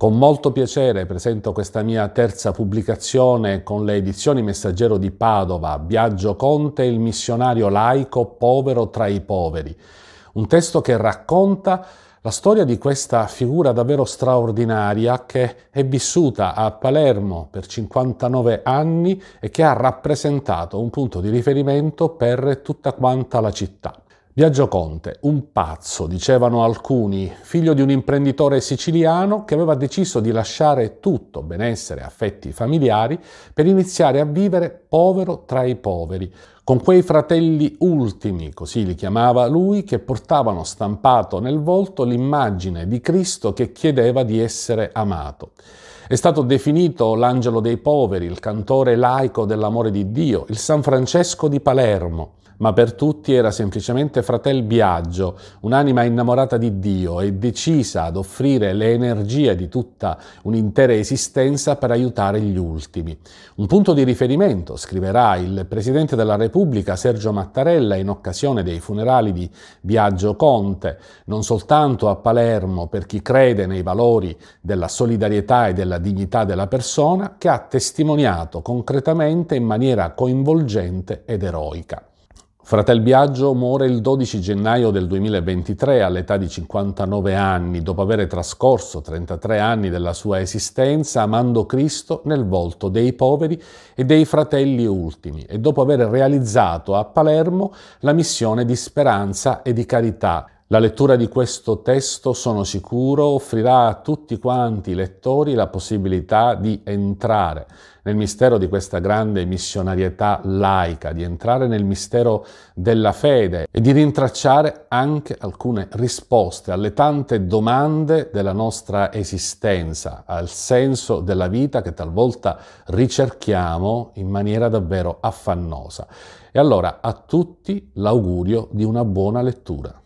Con molto piacere presento questa mia terza pubblicazione con le edizioni Messaggero di Padova, Biagio Conte, il missionario laico povero tra i poveri. Un testo che racconta la storia di questa figura davvero straordinaria che è vissuta a Palermo per 59 anni e che ha rappresentato un punto di riferimento per tutta quanta la città. Biagio Conte, un pazzo, dicevano alcuni, figlio di un imprenditore siciliano che aveva deciso di lasciare tutto, benessere, affetti familiari, per iniziare a vivere povero tra i poveri, con quei fratelli ultimi, così li chiamava lui, che portavano stampato nel volto l'immagine di Cristo che chiedeva di essere amato. È stato definito l'angelo dei poveri, il cantore laico dell'amore di Dio, il San Francesco di Palermo, ma per tutti era semplicemente fratel Biagio, un'anima innamorata di Dio e decisa ad offrire le energie di tutta un'intera esistenza per aiutare gli ultimi. Un punto di riferimento, scriverà il Presidente della Repubblica Sergio Mattarella in occasione dei funerali di Biagio Conte, non soltanto a Palermo per chi crede nei valori della solidarietà e della dignità della persona che ha testimoniato concretamente in maniera coinvolgente ed eroica. Fratel Biagio muore il 12 gennaio del 2023 all'età di 59 anni, dopo aver trascorso 33 anni della sua esistenza amando Cristo nel volto dei poveri e dei fratelli ultimi e dopo aver realizzato a Palermo la missione di speranza e di carità la lettura di questo testo, sono sicuro, offrirà a tutti quanti i lettori la possibilità di entrare nel mistero di questa grande missionarietà laica, di entrare nel mistero della fede e di rintracciare anche alcune risposte alle tante domande della nostra esistenza, al senso della vita che talvolta ricerchiamo in maniera davvero affannosa. E allora a tutti l'augurio di una buona lettura.